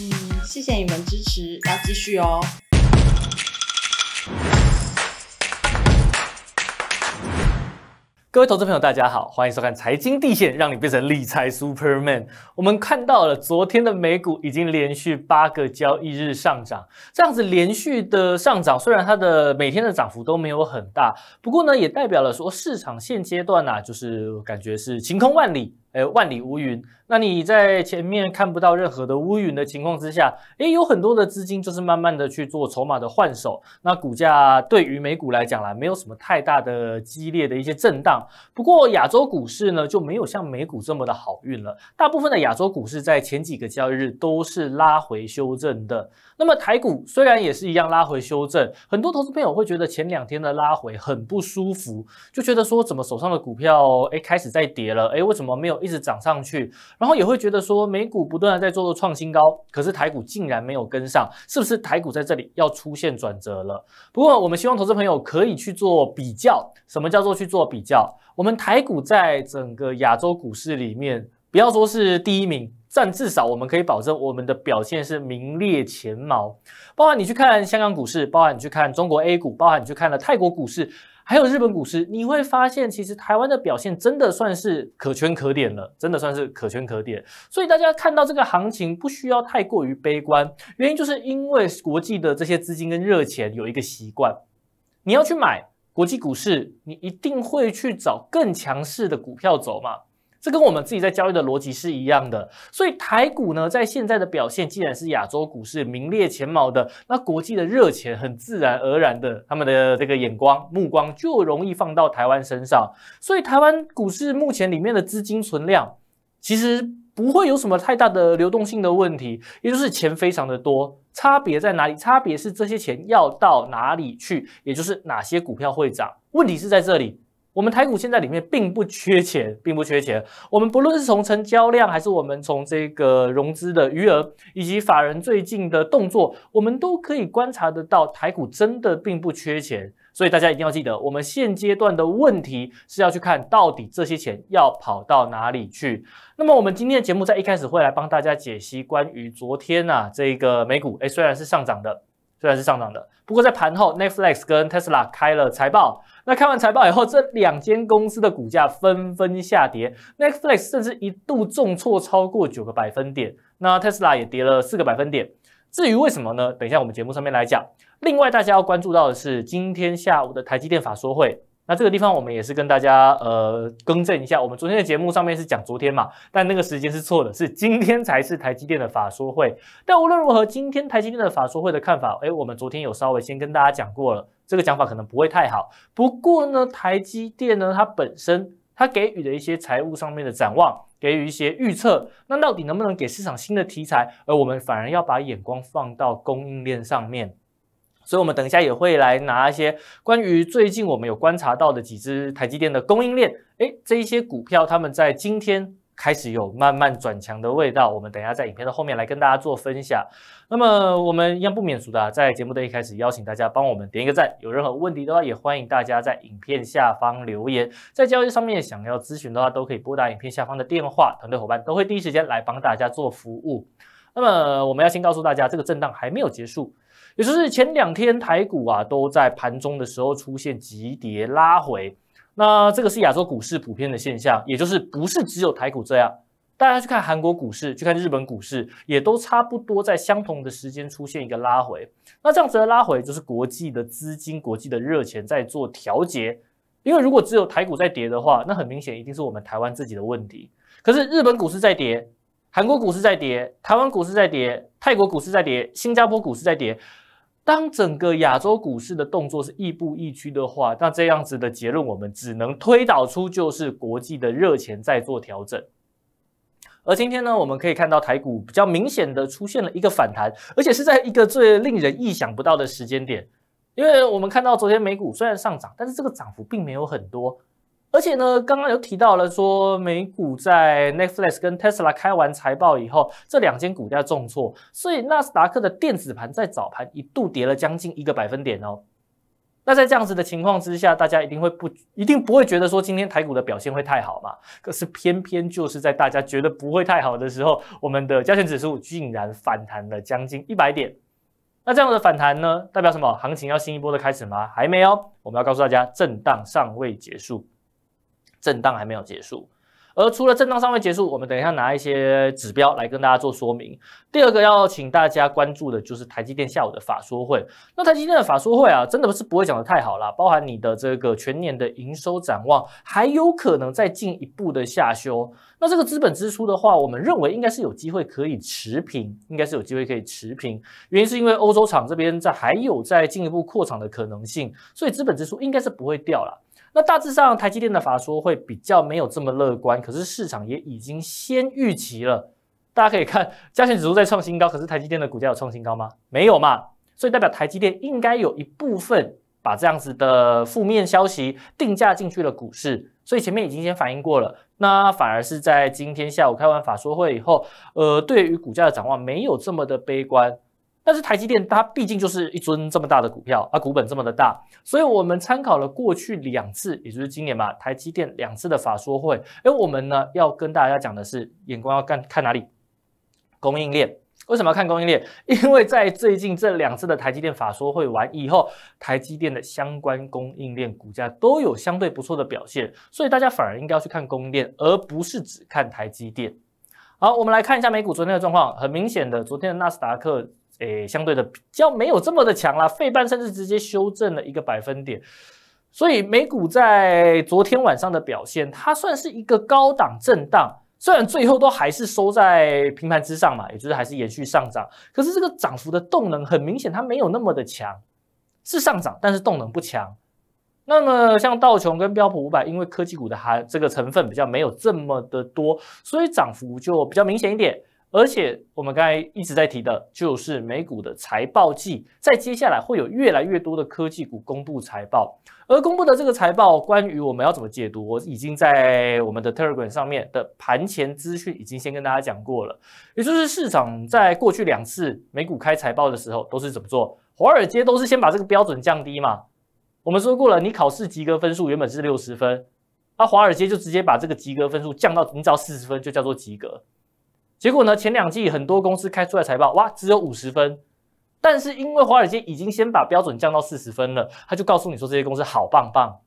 嗯，谢谢你们支持，要继续哦。各位投资朋友，大家好，欢迎收看财经地线，让你变成理财 Superman。我们看到了昨天的美股已经连续八个交易日上涨，这样子连续的上涨，虽然它的每天的涨幅都没有很大，不过呢，也代表了说市场现阶段呢，就是感觉是晴空万里。哎，万里无云。那你在前面看不到任何的乌云的情况之下，哎，有很多的资金就是慢慢的去做筹码的换手。那股价对于美股来讲啦，没有什么太大的激烈的一些震荡。不过亚洲股市呢，就没有像美股这么的好运了。大部分的亚洲股市在前几个交易日都是拉回修正的。那么台股虽然也是一样拉回修正，很多投资朋友会觉得前两天的拉回很不舒服，就觉得说怎么手上的股票哎开始在跌了，哎为什么没有？一直涨上去，然后也会觉得说美股不断的在做创新高，可是台股竟然没有跟上，是不是台股在这里要出现转折了？不过我们希望投资朋友可以去做比较，什么叫做去做比较？我们台股在整个亚洲股市里面，不要说是第一名，但至少我们可以保证我们的表现是名列前茅。包含你去看香港股市，包含你去看中国 A 股，包含你去看了泰国股市。还有日本股市，你会发现其实台湾的表现真的算是可圈可点了，真的算是可圈可点。所以大家看到这个行情，不需要太过于悲观。原因就是因为国际的这些资金跟热钱有一个习惯，你要去买国际股市，你一定会去找更强势的股票走嘛。这跟我们自己在交易的逻辑是一样的，所以台股呢，在现在的表现，既然是亚洲股市名列前茅的，那国际的热钱很自然而然的，他们的这个眼光目光就容易放到台湾身上。所以台湾股市目前里面的资金存量，其实不会有什么太大的流动性的问题，也就是钱非常的多。差别在哪里？差别是这些钱要到哪里去，也就是哪些股票会涨？问题是在这里。我们台股现在里面并不缺钱，并不缺钱。我们不论是从成交量，还是我们从这个融资的余额，以及法人最近的动作，我们都可以观察得到，台股真的并不缺钱。所以大家一定要记得，我们现阶段的问题是要去看到底这些钱要跑到哪里去。那么我们今天的节目在一开始会来帮大家解析关于昨天呐这个美股，哎虽然是上涨的，虽然是上涨的，不过在盘后 Netflix 跟 Tesla 开了财报。那看完财报以后，这两间公司的股价纷纷下跌，Netflix 甚至一度重挫超过九个百分点，那 Tesla 也跌了四个百分点。至于为什么呢？等一下我们节目上面来讲。另外大家要关注到的是今天下午的台积电法说会，那这个地方我们也是跟大家呃更正一下，我们昨天的节目上面是讲昨天嘛，但那个时间是错的，是今天才是台积电的法说会。但无论如何，今天台积电的法说会的看法，诶，我们昨天有稍微先跟大家讲过了。这个讲法可能不会太好，不过呢，台积电呢，它本身它给予的一些财务上面的展望，给予一些预测，那到底能不能给市场新的题材？而我们反而要把眼光放到供应链上面，所以我们等一下也会来拿一些关于最近我们有观察到的几只台积电的供应链，哎，这一些股票他们在今天。开始有慢慢转强的味道，我们等一下在影片的后面来跟大家做分享。那么，我们一样不免俗的，在节目的一开始邀请大家帮我们点一个赞。有任何问题的话，也欢迎大家在影片下方留言。在交易上面想要咨询的话，都可以拨打影片下方的电话，团队伙伴都会第一时间来帮大家做服务。那么，我们要先告诉大家，这个震荡还没有结束，也就是前两天台股啊都在盘中的时候出现急跌拉回。那这个是亚洲股市普遍的现象，也就是不是只有台股这样。大家去看韩国股市，去看日本股市，也都差不多在相同的时间出现一个拉回。那这样子的拉回，就是国际的资金、国际的热钱在做调节。因为如果只有台股在跌的话，那很明显一定是我们台湾自己的问题。可是日本股市在跌，韩国股市在跌，台湾股市在跌，泰国股市在跌，新加坡股市在跌。当整个亚洲股市的动作是亦步亦趋的话，那这样子的结论我们只能推导出，就是国际的热钱在做调整。而今天呢，我们可以看到台股比较明显的出现了一个反弹，而且是在一个最令人意想不到的时间点，因为我们看到昨天美股虽然上涨，但是这个涨幅并没有很多。而且呢，刚刚有提到了说，美股在 Netflix 跟 Tesla 开完财报以后，这两间股价重挫，所以纳斯达克的电子盘在早盘一度跌了将近一个百分点哦。那在这样子的情况之下，大家一定会不一定不会觉得说今天台股的表现会太好嘛？可是偏偏就是在大家觉得不会太好的时候，我们的加权指数竟然反弹了将近一百点。那这样的反弹呢，代表什么？行情要新一波的开始吗？还没有，我们要告诉大家，震荡尚未结束。震荡还没有结束，而除了震荡尚未结束，我们等一下拿一些指标来跟大家做说明。第二个要请大家关注的，就是台积电下午的法说会。那台积电的法说会啊，真的不是不会讲的太好了，包含你的这个全年的营收展望，还有可能再进一步的下修。那这个资本支出的话，我们认为应该是有机会可以持平，应该是有机会可以持平。原因是因为欧洲厂这边在还有在进一步扩厂的可能性，所以资本支出应该是不会掉了。那大致上，台积电的法说会比较没有这么乐观，可是市场也已经先预期了。大家可以看加权指数在创新高，可是台积电的股价有创新高吗？没有嘛，所以代表台积电应该有一部分把这样子的负面消息定价进去了股市，所以前面已经先反映过了。那反而是在今天下午开完法说会以后，呃，对于股价的展望没有这么的悲观。但是台积电它毕竟就是一尊这么大的股票啊，股本这么的大，所以我们参考了过去两次，也就是今年嘛，台积电两次的法说会。哎，我们呢要跟大家讲的是，眼光要看看哪里？供应链？为什么要看供应链？因为在最近这两次的台积电法说会完以后，台积电的相关供应链股价都有相对不错的表现，所以大家反而应该要去看供应链，而不是只看台积电。好，我们来看一下美股昨天的状况，很明显的，昨天的纳斯达克。诶，相对的比较没有这么的强啦，费半甚至直接修正了一个百分点。所以美股在昨天晚上的表现，它算是一个高档震荡，虽然最后都还是收在平盘之上嘛，也就是还是延续上涨，可是这个涨幅的动能很明显，它没有那么的强，是上涨，但是动能不强。那么像道琼跟标普五百，因为科技股的含这个成分比较没有这么的多，所以涨幅就比较明显一点。而且我们刚才一直在提的，就是美股的财报季，在接下来会有越来越多的科技股公布财报，而公布的这个财报，关于我们要怎么解读，我已经在我们的 Telegram 上面的盘前资讯已经先跟大家讲过了。也就是市场在过去两次美股开财报的时候，都是怎么做？华尔街都是先把这个标准降低嘛？我们说过了，你考试及格分数原本是六十分，那华尔街就直接把这个及格分数降到你只要四十分就叫做及格。结果呢？前两季很多公司开出来财报，哇，只有五十分，但是因为华尔街已经先把标准降到四十分了，他就告诉你说这些公司好棒棒。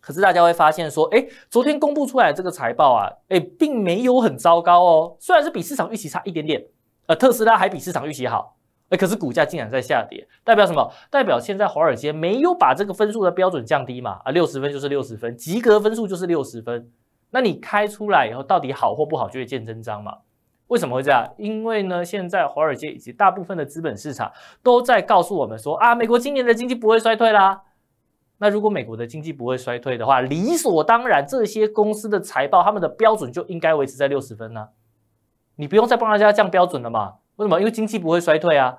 可是大家会发现说，哎，昨天公布出来这个财报啊，哎，并没有很糟糕哦，虽然是比市场预期差一点点，呃，特斯拉还比市场预期好，哎，可是股价竟然在下跌，代表什么？代表现在华尔街没有把这个分数的标准降低嘛？啊，六十分就是六十分，及格分数就是六十分，那你开出来以后到底好或不好，就会见真章嘛。为什么会这样？因为呢，现在华尔街以及大部分的资本市场都在告诉我们说啊，美国今年的经济不会衰退啦。那如果美国的经济不会衰退的话，理所当然这些公司的财报，他们的标准就应该维持在六十分呢。你不用再帮大家降标准了嘛？为什么？因为经济不会衰退啊。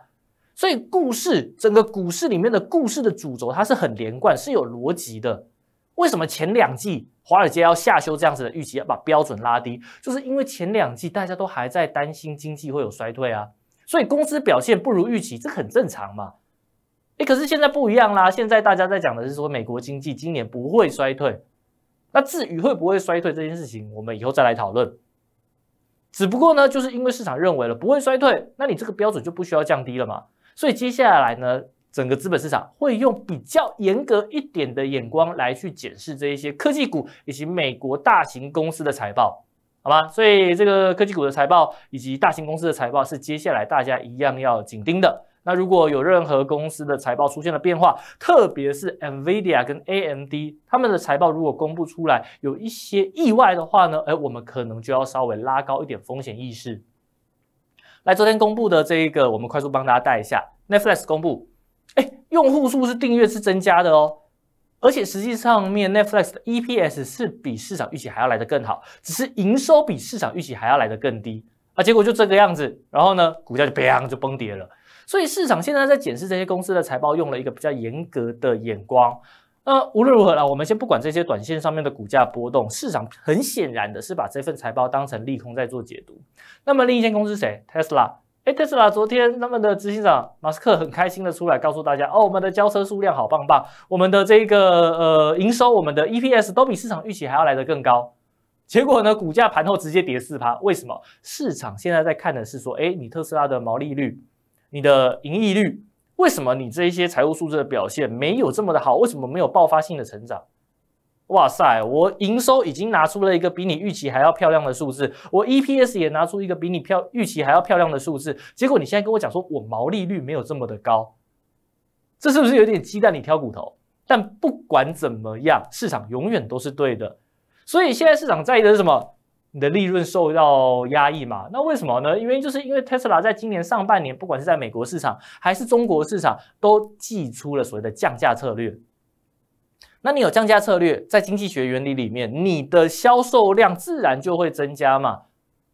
所以故事整个股市里面的故事的主轴，它是很连贯，是有逻辑的。为什么前两季华尔街要下修这样子的预期，要把标准拉低？就是因为前两季大家都还在担心经济会有衰退啊，所以公司表现不如预期，这很正常嘛。哎，可是现在不一样啦，现在大家在讲的是说美国经济今年不会衰退。那至于会不会衰退这件事情，我们以后再来讨论。只不过呢，就是因为市场认为了不会衰退，那你这个标准就不需要降低了嘛。所以接下来呢？整个资本市场会用比较严格一点的眼光来去检视这一些科技股以及美国大型公司的财报，好吗？所以这个科技股的财报以及大型公司的财报是接下来大家一样要紧盯的。那如果有任何公司的财报出现了变化，特别是 Nvidia 跟 AMD 他们的财报如果公布出来有一些意外的话呢？哎，我们可能就要稍微拉高一点风险意识。来，昨天公布的这一个，我们快速帮大家带一下，Netflix 公布。哎，用户数是订阅是增加的哦，而且实际上面 Netflix 的 EPS 是比市场预期还要来得更好，只是营收比市场预期还要来得更低啊，结果就这个样子，然后呢，股价就砰就崩跌了。所以市场现在在检视这些公司的财报，用了一个比较严格的眼光。那无论如何啦，我们先不管这些短线上面的股价波动，市场很显然的是把这份财报当成利空在做解读。那么另一间公司谁？Tesla。哎，特斯拉昨天他们的执行长马斯克很开心的出来告诉大家，哦，我们的交车数量好棒棒，我们的这个呃营收，我们的 EPS 都比市场预期还要来得更高。结果呢，股价盘后直接跌四趴。为什么？市场现在在看的是说，哎，你特斯拉的毛利率、你的盈利率，为什么你这一些财务数字的表现没有这么的好？为什么没有爆发性的成长？哇塞！我营收已经拿出了一个比你预期还要漂亮的数字，我 EPS 也拿出一个比你漂预期还要漂亮的数字，结果你现在跟我讲说我毛利率没有这么的高，这是不是有点鸡蛋你挑骨头？但不管怎么样，市场永远都是对的。所以现在市场在意的是什么？你的利润受到压抑嘛？那为什么呢？因为就是因为特斯拉在今年上半年，不管是在美国市场还是中国市场，都祭出了所谓的降价策略。那你有降价策略，在经济学原理里面，你的销售量自然就会增加嘛。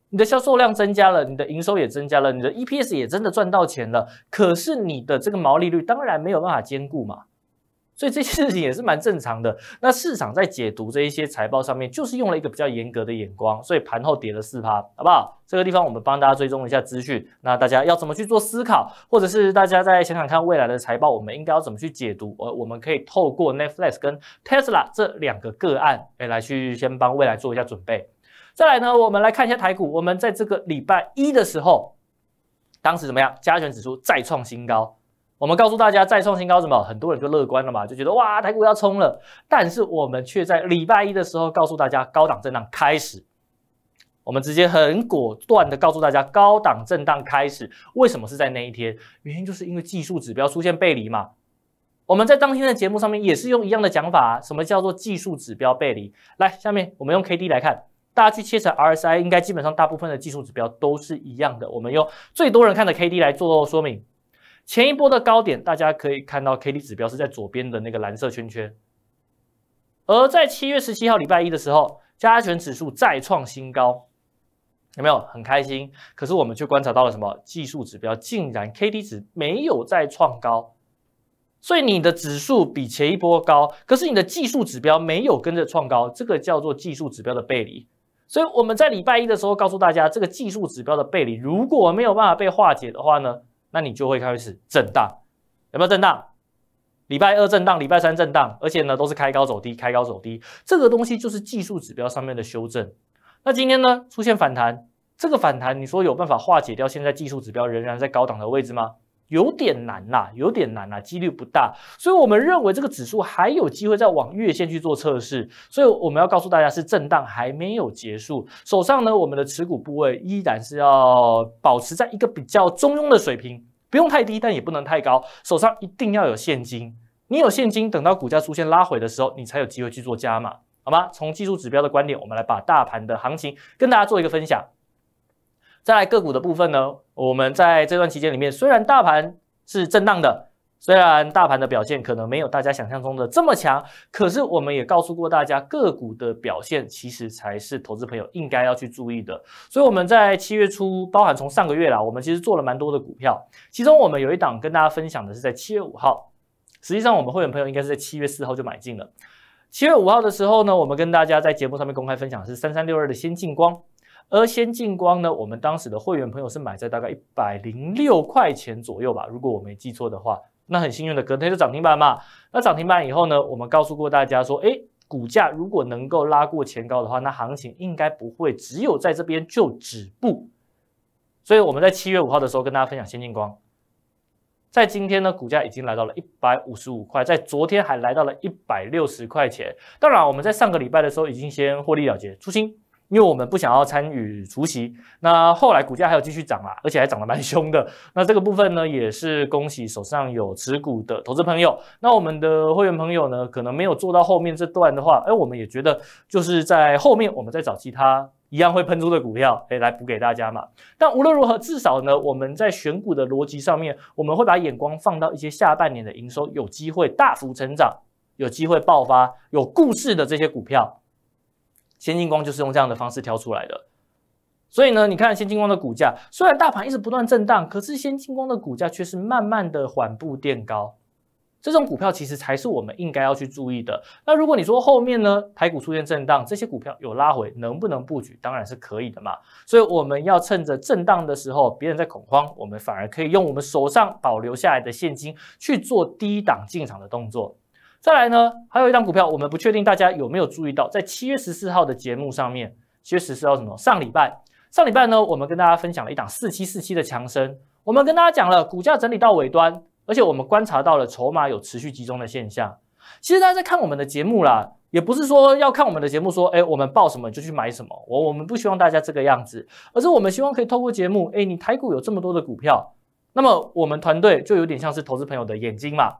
你的销售量增加了，你的营收也增加了，你的 EPS 也真的赚到钱了。可是你的这个毛利率当然没有办法兼顾嘛。所以这些事情也是蛮正常的。那市场在解读这一些财报上面，就是用了一个比较严格的眼光，所以盘后跌了四趴，好不好？这个地方我们帮大家追踪一下资讯。那大家要怎么去做思考，或者是大家再想想看未来的财报，我们应该要怎么去解读？呃，我们可以透过 Netflix 跟 Tesla 这两个个案，哎，来去先帮未来做一下准备。再来呢，我们来看一下台股，我们在这个礼拜一的时候，当时怎么样？加权指数再创新高。我们告诉大家再创新高什么？很多人就乐观了嘛，就觉得哇，台股要冲了。但是我们却在礼拜一的时候告诉大家，高档震荡开始。我们直接很果断的告诉大家，高档震荡开始。为什么是在那一天？原因就是因为技术指标出现背离嘛。我们在当天的节目上面也是用一样的讲法，什么叫做技术指标背离？来，下面我们用 K D 来看，大家去切成 R S I，应该基本上大部分的技术指标都是一样的。我们用最多人看的 K D 来做说明。前一波的高点，大家可以看到 K D 指标是在左边的那个蓝色圈圈。而在七月十七号礼拜一的时候，加权指数再创新高，有没有很开心？可是我们却观察到了什么？技术指标竟然 K D 值没有再创高，所以你的指数比前一波高，可是你的技术指标没有跟着创高，这个叫做技术指标的背离。所以我们在礼拜一的时候告诉大家，这个技术指标的背离，如果没有办法被化解的话呢？那你就会开始震荡，有没有震荡？礼拜二震荡，礼拜三震荡，而且呢都是开高走低，开高走低，这个东西就是技术指标上面的修正。那今天呢出现反弹，这个反弹你说有办法化解掉？现在技术指标仍然在高档的位置吗？有点难呐，有点难呐，几率不大，所以我们认为这个指数还有机会再往月线去做测试，所以我们要告诉大家，是震荡还没有结束，手上呢我们的持股部位依然是要保持在一个比较中庸的水平，不用太低，但也不能太高，手上一定要有现金，你有现金，等到股价出现拉回的时候，你才有机会去做加码，好吗？从技术指标的观点，我们来把大盘的行情跟大家做一个分享。在个股的部分呢，我们在这段期间里面，虽然大盘是震荡的，虽然大盘的表现可能没有大家想象中的这么强，可是我们也告诉过大家，个股的表现其实才是投资朋友应该要去注意的。所以我们在七月初，包含从上个月啦，我们其实做了蛮多的股票，其中我们有一档跟大家分享的是在七月五号，实际上我们会员朋友应该是在七月四号就买进了。七月五号的时候呢，我们跟大家在节目上面公开分享的是三三六二的先进光。而先进光呢，我们当时的会员朋友是买在大概一百零六块钱左右吧，如果我没记错的话，那很幸运的隔天就涨停板嘛。那涨停板以后呢，我们告诉过大家说，哎，股价如果能够拉过前高的话，那行情应该不会只有在这边就止步。所以我们在七月五号的时候跟大家分享，先进光在今天呢，股价已经来到了一百五十五块，在昨天还来到了一百六十块钱。当然，我们在上个礼拜的时候已经先获利了结出清。因为我们不想要参与除息，那后来股价还有继续涨啦，而且还涨得蛮凶的。那这个部分呢，也是恭喜手上有持股的投资朋友。那我们的会员朋友呢，可能没有做到后面这段的话，哎，我们也觉得就是在后面，我们再找其他一样会喷出的股票，哎，来补给大家嘛。但无论如何，至少呢，我们在选股的逻辑上面，我们会把眼光放到一些下半年的营收有机会大幅成长、有机会爆发、有故事的这些股票。先进光就是用这样的方式挑出来的，所以呢，你看先进光的股价，虽然大盘一直不断震荡，可是先进光的股价却是慢慢的缓步垫高。这种股票其实才是我们应该要去注意的。那如果你说后面呢，台股出现震荡，这些股票有拉回，能不能布局？当然是可以的嘛。所以我们要趁着震荡的时候，别人在恐慌，我们反而可以用我们手上保留下来的现金去做低档进场的动作。再来呢，还有一张股票，我们不确定大家有没有注意到，在七月十四号的节目上面，七月十四号什么？上礼拜，上礼拜呢，我们跟大家分享了一档四七四七的强升，我们跟大家讲了股价整理到尾端，而且我们观察到了筹码有持续集中的现象。其实大家在看我们的节目啦，也不是说要看我们的节目说，哎，我们报什么就去买什么，我我们不希望大家这个样子，而是我们希望可以透过节目，哎，你台股有这么多的股票，那么我们团队就有点像是投资朋友的眼睛嘛。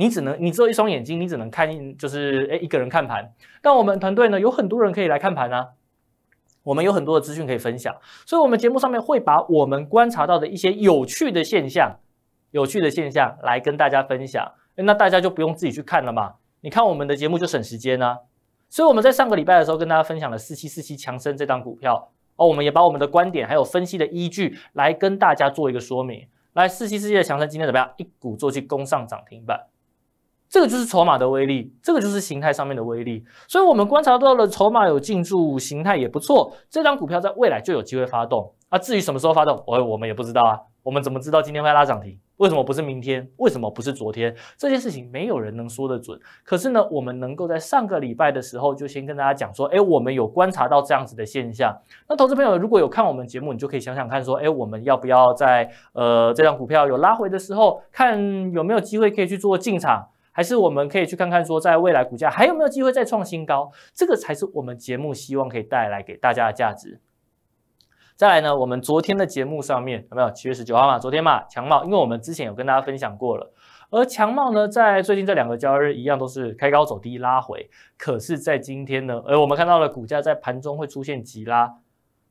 你只能，你只有一双眼睛，你只能看，就是诶一个人看盘。但我们团队呢，有很多人可以来看盘啊，我们有很多的资讯可以分享，所以我们节目上面会把我们观察到的一些有趣的现象，有趣的现象来跟大家分享。那大家就不用自己去看了嘛，你看我们的节目就省时间了。所以我们在上个礼拜的时候跟大家分享了四七四七强生这档股票，哦，我们也把我们的观点还有分析的依据来跟大家做一个说明。来，四七四七的强生今天怎么样？一鼓作气攻上涨停板。这个就是筹码的威力，这个就是形态上面的威力。所以，我们观察到了筹码有进驻，形态也不错，这张股票在未来就有机会发动。啊，至于什么时候发动，我我们也不知道啊。我们怎么知道今天会拉涨停？为什么不是明天？为什么不是昨天？这件事情没有人能说得准。可是呢，我们能够在上个礼拜的时候就先跟大家讲说，哎，我们有观察到这样子的现象。那投资朋友如果有看我们节目，你就可以想想看说，哎，我们要不要在呃这张股票有拉回的时候，看有没有机会可以去做进场？还是我们可以去看看，说在未来股价还有没有机会再创新高，这个才是我们节目希望可以带来给大家的价值。再来呢，我们昨天的节目上面有没有七月十九号嘛？昨天嘛，强茂，因为我们之前有跟大家分享过了。而强茂呢，在最近这两个交易日一样都是开高走低拉回，可是，在今天呢，而我们看到了股价在盘中会出现急拉，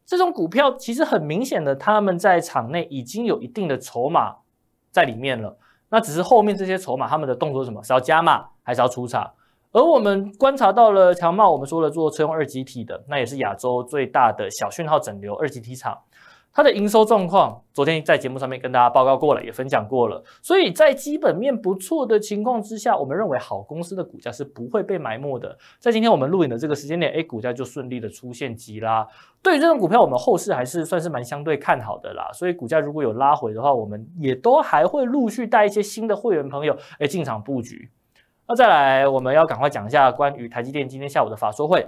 这种股票其实很明显的，他们在场内已经有一定的筹码在里面了。那只是后面这些筹码，他们的动作是什么？是要加码还是要出场？而我们观察到了强茂，我们说了做车用二级体的，那也是亚洲最大的小讯号整流二级体厂。它的营收状况，昨天在节目上面跟大家报告过了，也分享过了。所以在基本面不错的情况之下，我们认为好公司的股价是不会被埋没的。在今天我们录影的这个时间点，诶，股价就顺利的出现急拉。对于这种股票，我们后市还是算是蛮相对看好的啦。所以股价如果有拉回的话，我们也都还会陆续带一些新的会员朋友，哎进场布局。那再来，我们要赶快讲一下关于台积电今天下午的法说会。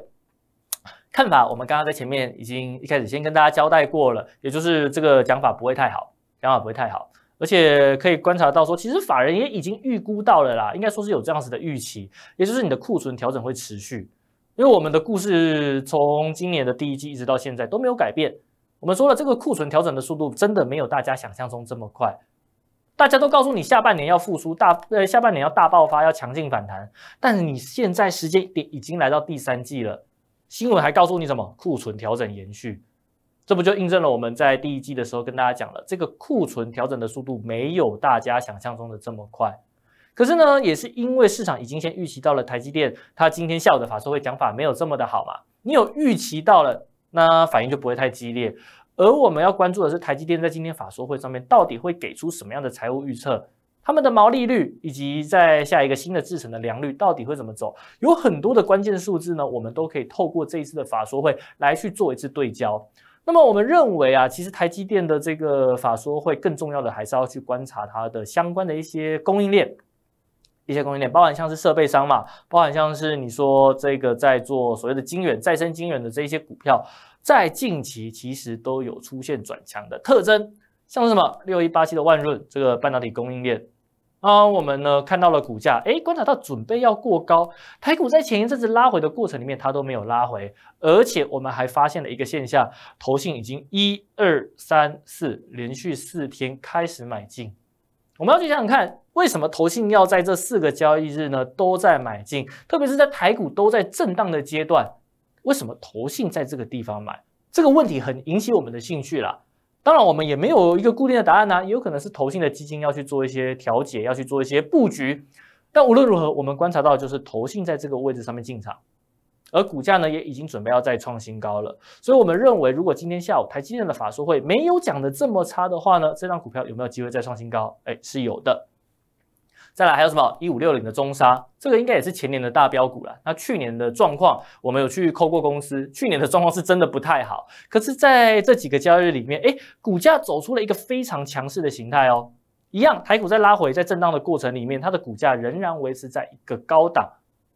看法，我们刚刚在前面已经一开始先跟大家交代过了，也就是这个讲法不会太好，讲法不会太好，而且可以观察到说，其实法人也已经预估到了啦，应该说是有这样子的预期，也就是你的库存调整会持续，因为我们的故事从今年的第一季一直到现在都没有改变，我们说了这个库存调整的速度真的没有大家想象中这么快，大家都告诉你下半年要复苏大呃下半年要大爆发要强劲反弹，但是你现在时间点已经来到第三季了。新闻还告诉你什么？库存调整延续，这不就印证了我们在第一季的时候跟大家讲了，这个库存调整的速度没有大家想象中的这么快。可是呢，也是因为市场已经先预期到了台积电，它今天下午的法说会讲法没有这么的好嘛？你有预期到了，那反应就不会太激烈。而我们要关注的是台积电在今天法说会上面到底会给出什么样的财务预测。他们的毛利率以及在下一个新的制程的良率到底会怎么走？有很多的关键数字呢，我们都可以透过这一次的法说会来去做一次对焦。那么我们认为啊，其实台积电的这个法说会更重要的还是要去观察它的相关的一些供应链，一些供应链，包含像是设备商嘛，包含像是你说这个在做所谓的晶圆再生晶圆的这一些股票，在近期其实都有出现转强的特征。像什么六一八七的万润这个半导体供应链啊，我们呢看到了股价，哎，观察到准备要过高，台股在前一阵子拉回的过程里面，它都没有拉回，而且我们还发现了一个现象，投信已经一二三四连续四天开始买进，我们要去想想看，为什么投信要在这四个交易日呢都在买进，特别是在台股都在震荡的阶段，为什么投信在这个地方买？这个问题很引起我们的兴趣了。当然，我们也没有一个固定的答案呐，也有可能是投信的基金要去做一些调节，要去做一些布局。但无论如何，我们观察到就是投信在这个位置上面进场，而股价呢也已经准备要再创新高了。所以我们认为，如果今天下午台积电的法说会没有讲的这么差的话呢，这张股票有没有机会再创新高？哎，是有的。再来还有什么？一五六零的中沙，这个应该也是前年的大标股了。那去年的状况，我们有去抠过公司，去年的状况是真的不太好。可是在这几个交易日里面，哎，股价走出了一个非常强势的形态哦。一样，台股在拉回、在震荡的过程里面，它的股价仍然维持在一个高档、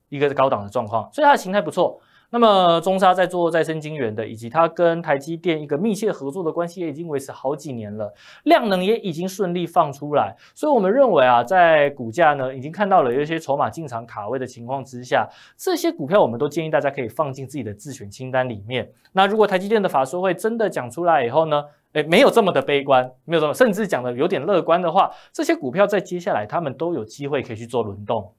一个高档的状况，所以它的形态不错。那么中沙在做再生晶圆的，以及它跟台积电一个密切合作的关系，也已经维持好几年了，量能也已经顺利放出来，所以我们认为啊，在股价呢已经看到了有一些筹码进场卡位的情况之下，这些股票我们都建议大家可以放进自己的自选清单里面。那如果台积电的法说会真的讲出来以后呢，哎，没有这么的悲观，没有这么甚至讲的有点乐观的话，这些股票在接下来他们都有机会可以去做轮动。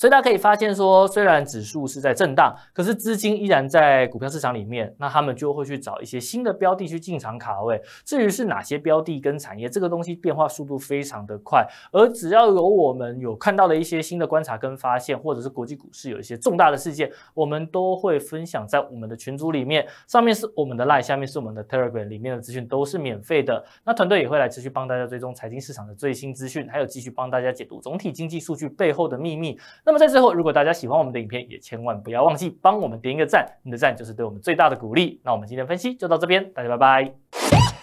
所以大家可以发现说，虽然指数是在震荡，可是资金依然在股票市场里面，那他们就会去找一些新的标的去进场卡位。至于是哪些标的跟产业，这个东西变化速度非常的快。而只要有我们有看到的一些新的观察跟发现，或者是国际股市有一些重大的事件，我们都会分享在我们的群组里面。上面是我们的 Line，下面是我们的 Telegram，里面的资讯都是免费的。那团队也会来持续帮大家追踪财经市场的最新资讯，还有继续帮大家解读总体经济数据背后的秘密。那么在最后，如果大家喜欢我们的影片，也千万不要忘记帮我们点一个赞，你的赞就是对我们最大的鼓励。那我们今天分析就到这边，大家拜拜。